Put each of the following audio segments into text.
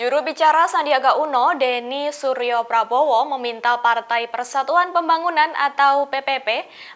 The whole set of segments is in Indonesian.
Juru bicara Sandiaga Uno, Deni Suryo Prabowo, meminta Partai Persatuan Pembangunan atau PPP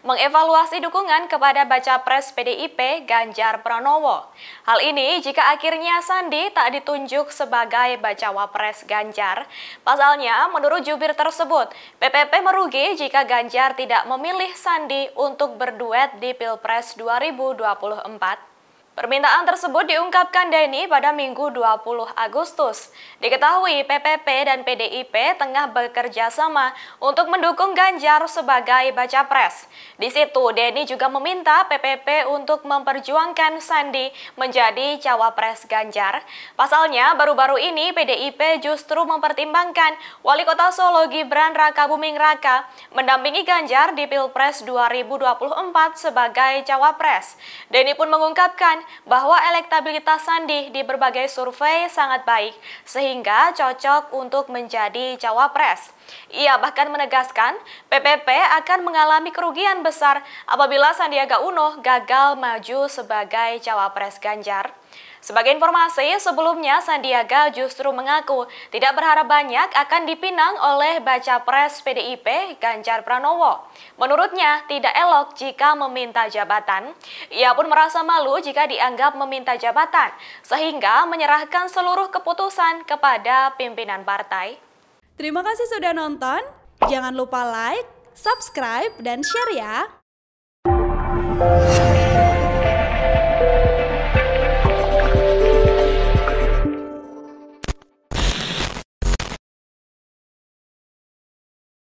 mengevaluasi dukungan kepada baca pres PDIP Ganjar Pranowo. Hal ini jika akhirnya Sandi tak ditunjuk sebagai baca wapres Ganjar. Pasalnya, menurut jubir tersebut, PPP merugi jika Ganjar tidak memilih Sandi untuk berduet di Pilpres 2024 Permintaan tersebut diungkapkan Denny pada Minggu 20 Agustus. Diketahui PPP dan PDIP tengah bekerja sama untuk mendukung Ganjar sebagai baca pres. Di situ Denny juga meminta PPP untuk memperjuangkan Sandi menjadi cawapres Ganjar. Pasalnya baru-baru ini PDIP justru mempertimbangkan Wali Kota Solo Gibran Raka Buming Raka mendampingi Ganjar di Pilpres 2024 sebagai cawapres. Denny pun mengungkapkan bahwa elektabilitas Sandi di berbagai survei sangat baik, sehingga cocok untuk menjadi cawapres. Ia bahkan menegaskan PPP akan mengalami kerugian besar apabila Sandiaga Uno gagal maju sebagai cawapres Ganjar. Sebagai informasi, sebelumnya Sandiaga justru mengaku tidak berharap banyak akan dipinang oleh baca pres PDIP Ganjar Pranowo. Menurutnya, tidak elok jika meminta jabatan. Ia pun merasa malu jika dianggap meminta jabatan, sehingga menyerahkan seluruh keputusan kepada pimpinan partai. Terima kasih sudah nonton. Jangan lupa like, subscribe, dan share ya!